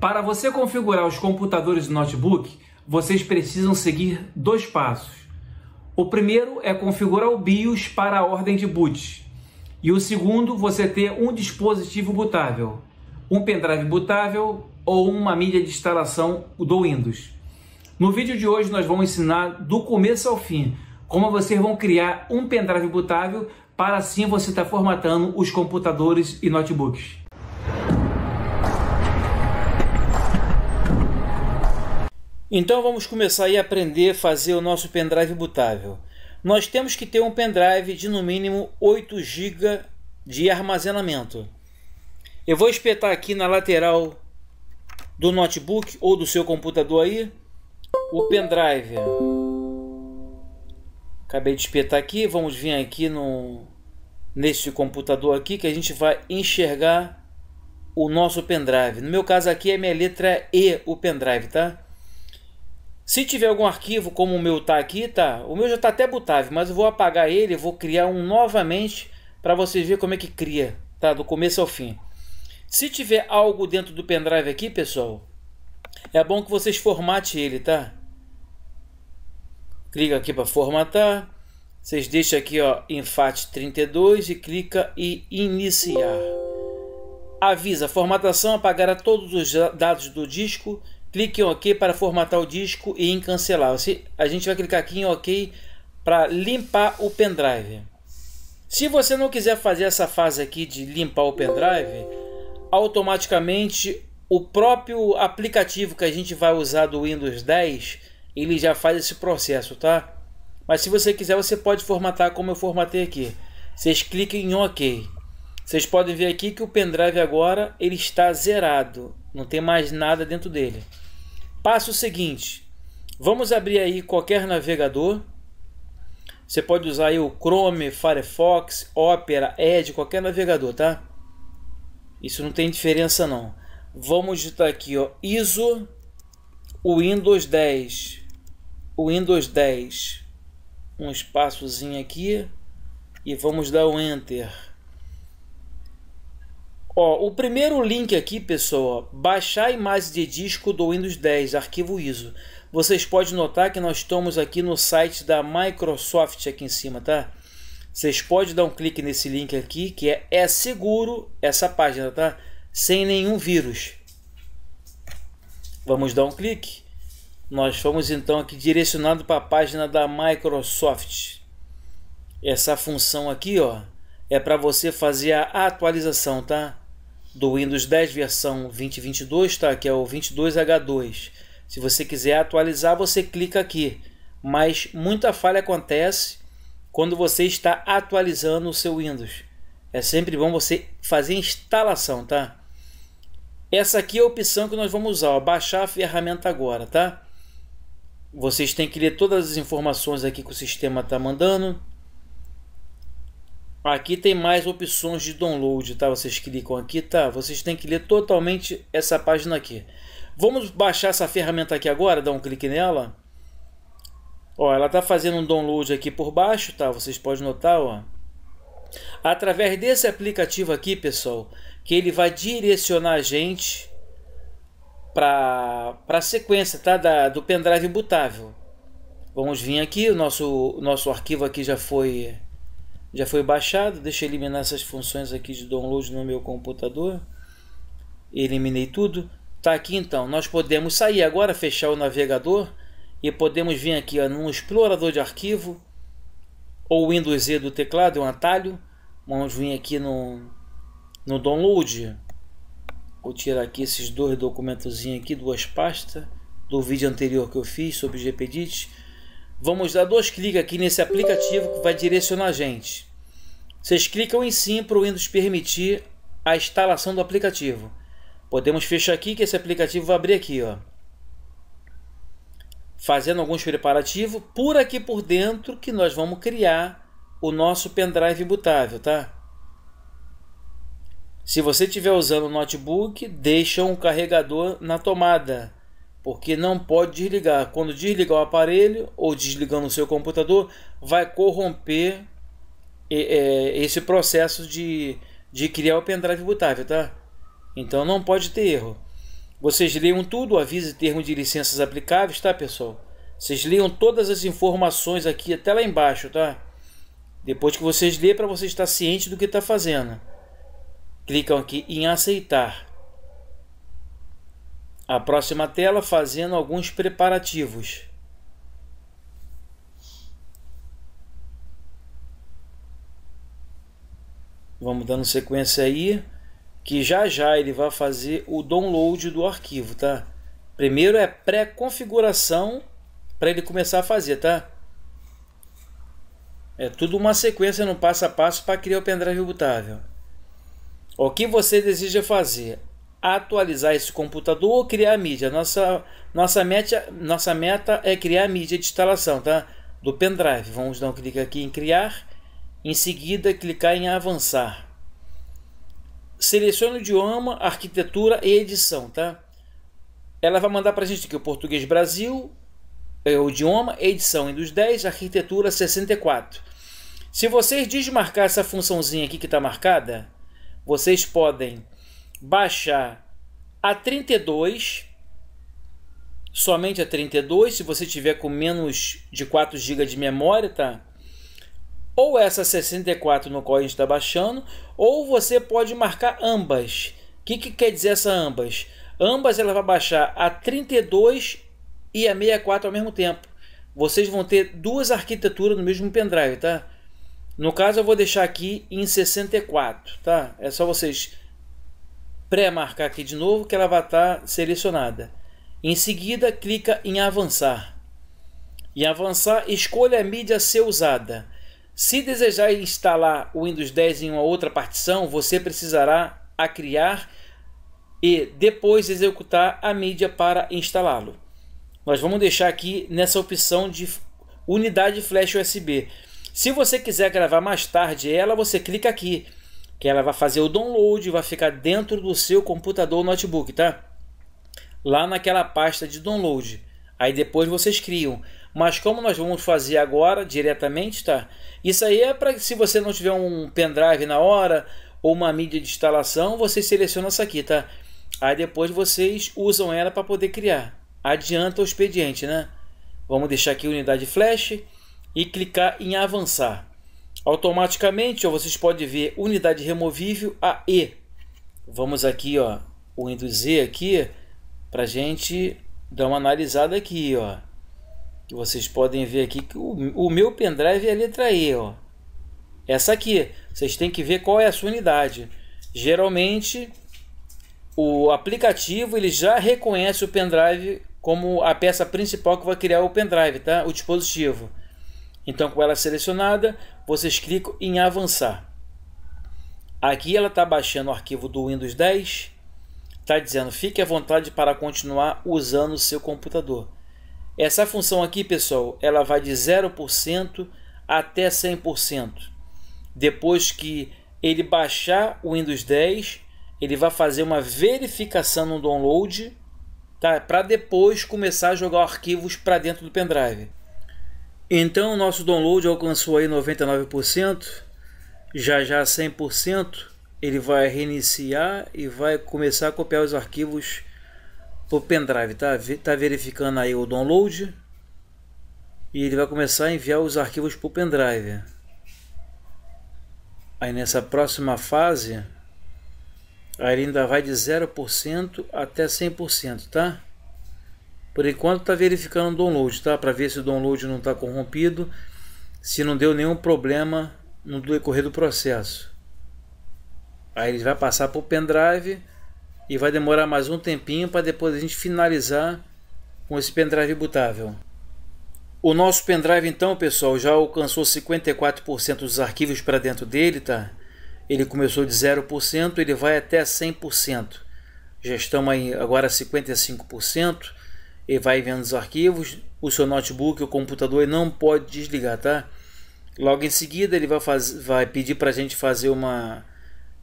Para você configurar os computadores e notebook, vocês precisam seguir dois passos. O primeiro é configurar o BIOS para a ordem de boot. E o segundo, você ter um dispositivo bootável, um pendrive bootável ou uma mídia de instalação do Windows. No vídeo de hoje nós vamos ensinar do começo ao fim como vocês vão criar um pendrive bootável para assim você estar tá formatando os computadores e notebooks. Então vamos começar a aprender a fazer o nosso pendrive bootável. Nós temos que ter um pendrive de no mínimo 8 GB de armazenamento. Eu vou espetar aqui na lateral do notebook ou do seu computador aí o pendrive. Acabei de espetar aqui, vamos vir aqui no nesse computador aqui que a gente vai enxergar o nosso pendrive. No meu caso aqui é minha letra E, o pendrive, tá? Se tiver algum arquivo como o meu tá aqui, tá? O meu já tá até botável, mas eu vou apagar ele, vou criar um novamente para vocês verem como é que cria, tá? Do começo ao fim. Se tiver algo dentro do pendrive aqui, pessoal, é bom que vocês formate ele, tá? Clica aqui para formatar. Vocês deixam aqui, ó, em FAT32 e clica e iniciar. Avisa, formatação apagará todos os dados do disco Clique em OK para formatar o disco e em cancelar. Você, a gente vai clicar aqui em OK para limpar o pendrive. Se você não quiser fazer essa fase aqui de limpar o pendrive, automaticamente o próprio aplicativo que a gente vai usar do Windows 10, ele já faz esse processo, tá? Mas se você quiser, você pode formatar como eu formatei aqui. Vocês cliquem em OK. Vocês podem ver aqui que o pendrive agora ele está zerado. Não tem mais nada dentro dele. Passo seguinte. Vamos abrir aí qualquer navegador. Você pode usar aí o Chrome, Firefox, Opera, Edge, qualquer navegador, tá? Isso não tem diferença não. Vamos digitar aqui, ó, ISO Windows 10. Windows 10. Um espaçozinho aqui e vamos dar o enter. Ó, o primeiro link aqui, pessoal, baixar imagens de disco do Windows 10, arquivo ISO. Vocês podem notar que nós estamos aqui no site da Microsoft aqui em cima, tá? Vocês podem dar um clique nesse link aqui, que é, é seguro essa página, tá? Sem nenhum vírus. Vamos dar um clique. Nós fomos então aqui direcionado para a página da Microsoft. Essa função aqui, ó, é para você fazer a atualização, tá? do Windows 10 versão 2022, tá? que é o 22H2. Se você quiser atualizar, você clica aqui. Mas muita falha acontece quando você está atualizando o seu Windows. É sempre bom você fazer instalação, tá? Essa aqui é a opção que nós vamos usar, ó, baixar a ferramenta agora, tá? Vocês têm que ler todas as informações aqui que o sistema está mandando. Aqui tem mais opções de download, tá? Vocês clicam aqui, tá? Vocês têm que ler totalmente essa página aqui. Vamos baixar essa ferramenta aqui agora, dar um clique nela. Ó, ela tá fazendo um download aqui por baixo, tá? Vocês podem notar, ó. Através desse aplicativo aqui, pessoal, que ele vai direcionar a gente para a sequência, tá? Da, do pendrive bootável. Vamos vir aqui, o nosso, nosso arquivo aqui já foi já foi baixado, deixa eu eliminar essas funções aqui de download no meu computador. Eliminei tudo. Tá aqui então, nós podemos sair agora, fechar o navegador e podemos vir aqui ó, num explorador de arquivo ou Windows E do teclado, é um atalho. Vamos vir aqui no, no download. Vou tirar aqui esses dois documentozinhos aqui, duas pastas do vídeo anterior que eu fiz sobre GPDIT Vamos dar dois cliques aqui nesse aplicativo que vai direcionar a gente. Vocês clicam em sim para o Windows permitir a instalação do aplicativo. Podemos fechar aqui que esse aplicativo vai abrir aqui, ó. Fazendo alguns preparativos por aqui por dentro que nós vamos criar o nosso pendrive bootável, tá? Se você estiver usando o notebook, deixa um carregador na tomada porque não pode desligar. Quando desligar o aparelho ou desligando o seu computador, vai corromper é, esse processo de, de criar o pendrive bootável, tá? Então não pode ter erro. Vocês leiam tudo, avise termo de licenças aplicáveis, tá, pessoal? Vocês leiam todas as informações aqui até lá embaixo, tá? Depois que vocês lêem, para você estar ciente do que está fazendo. Clicam aqui em aceitar. A próxima tela fazendo alguns preparativos. Vamos dando sequência aí, que já já ele vai fazer o download do arquivo, tá? Primeiro é pré-configuração para ele começar a fazer, tá? É tudo uma sequência no passo a passo para criar o pendrive bootável. O que você deseja fazer? atualizar esse computador ou criar mídia. Nossa, nossa, meta, nossa meta é criar mídia de instalação tá? do pendrive. Vamos dar um clique aqui em criar, em seguida clicar em avançar. Selecione o idioma, arquitetura e edição. Tá? Ela vai mandar para a gente aqui o português Brasil, é, o idioma, edição e dos 10, arquitetura 64. Se vocês desmarcar essa funçãozinha aqui que está marcada, vocês podem baixar a 32, somente a 32, se você tiver com menos de 4 GB de memória, tá? Ou essa 64 no qual a gente está baixando, ou você pode marcar ambas. O que, que quer dizer essa ambas? Ambas ela vai baixar a 32 e a 64 ao mesmo tempo. Vocês vão ter duas arquiteturas no mesmo pendrive, tá? No caso, eu vou deixar aqui em 64, tá? É só vocês pré-marcar aqui de novo que ela vai estar tá selecionada. Em seguida, clica em avançar. Em avançar, escolha a mídia a ser usada. Se desejar instalar o Windows 10 em uma outra partição, você precisará a criar e depois executar a mídia para instalá-lo. Nós vamos deixar aqui nessa opção de unidade flash USB. Se você quiser gravar mais tarde ela, você clica aqui que ela vai fazer o download, e vai ficar dentro do seu computador notebook, tá? Lá naquela pasta de download. Aí depois vocês criam. Mas como nós vamos fazer agora diretamente, tá? Isso aí é para se você não tiver um pendrive na hora ou uma mídia de instalação, vocês selecionam essa aqui, tá? Aí depois vocês usam ela para poder criar. Adianta o expediente, né? Vamos deixar aqui unidade flash e clicar em avançar. Automaticamente, ó, vocês podem ver unidade removível a E. Vamos aqui, ó, o Windows E aqui, para gente dar uma analisada aqui, ó. Que vocês podem ver aqui que o, o meu pendrive é a letra E, ó. Essa aqui, vocês têm que ver qual é a sua unidade. Geralmente, o aplicativo ele já reconhece o pendrive como a peça principal que vai criar o pendrive, tá? O dispositivo. Então, com ela selecionada, vocês clicam em avançar. Aqui ela está baixando o arquivo do Windows 10. Está dizendo, fique à vontade para continuar usando o seu computador. Essa função aqui, pessoal, ela vai de 0% até 100%. Depois que ele baixar o Windows 10, ele vai fazer uma verificação no download, tá? Para depois começar a jogar arquivos para dentro do pendrive. Então, o nosso download alcançou aí 99%, já já 100%, ele vai reiniciar e vai começar a copiar os arquivos para o pendrive, tá? Tá verificando aí o download e ele vai começar a enviar os arquivos para o pendrive. Aí nessa próxima fase, aí ele ainda vai de 0% até 100%, tá? Por enquanto está verificando o download, tá? Para ver se o download não está corrompido, se não deu nenhum problema no decorrer do processo. Aí ele vai passar para o pendrive e vai demorar mais um tempinho para depois a gente finalizar com esse pendrive bootável. O nosso pendrive então, pessoal, já alcançou 54% dos arquivos para dentro dele, tá? Ele começou de 0%, ele vai até 100%. Já estamos aí agora 55% e vai vendo os arquivos. O seu notebook, o computador, não pode desligar, tá? Logo em seguida, ele vai, faz, vai pedir para a gente fazer uma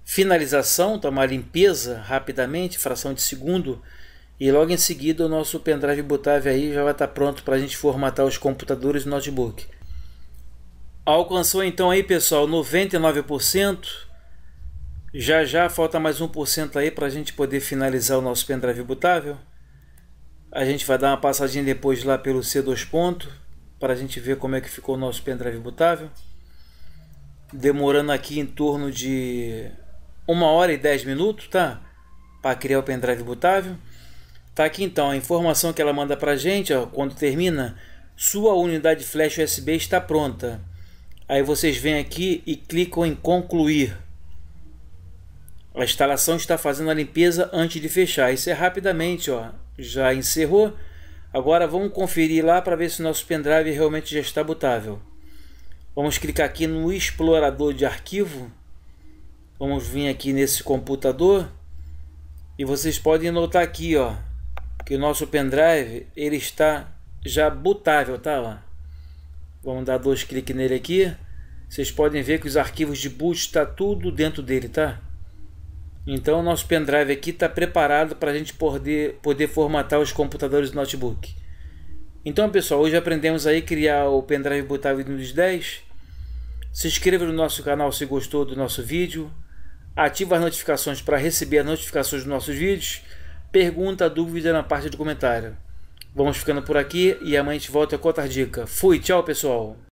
finalização, tá? uma limpeza rapidamente, fração de segundo. E logo em seguida, o nosso pendrive bootável aí já vai estar tá pronto para a gente formatar os computadores e notebook. Alcançou então aí, pessoal, 99%. Já já falta mais 1% aí para a gente poder finalizar o nosso pendrive bootável. A gente vai dar uma passadinha depois lá pelo C2 ponto para a gente ver como é que ficou o nosso pendrive botável. Demorando aqui em torno de uma hora e 10 minutos, tá? Para criar o pendrive botável. Tá aqui então a informação que ela manda para a gente, ó, quando termina, sua unidade flash USB está pronta. Aí vocês vêm aqui e clicam em concluir. A instalação está fazendo a limpeza antes de fechar. Isso é rapidamente, ó. Já encerrou. Agora vamos conferir lá para ver se o nosso pendrive realmente já está bootável. Vamos clicar aqui no explorador de arquivo. Vamos vir aqui nesse computador. E vocês podem notar aqui, ó, que o nosso pendrive ele está já bootável, tá lá. Vamos dar dois cliques nele aqui. Vocês podem ver que os arquivos de boot está tudo dentro dele, tá? Então o nosso pendrive aqui está preparado para a gente poder, poder formatar os computadores do notebook. Então pessoal, hoje aprendemos aí criar o pendrive botável Windows 10. Se inscreva no nosso canal se gostou do nosso vídeo. Ative as notificações para receber as notificações dos nossos vídeos. Pergunta, dúvida na parte de comentário. Vamos ficando por aqui e amanhã a gente volta com outra dica. Fui, tchau pessoal!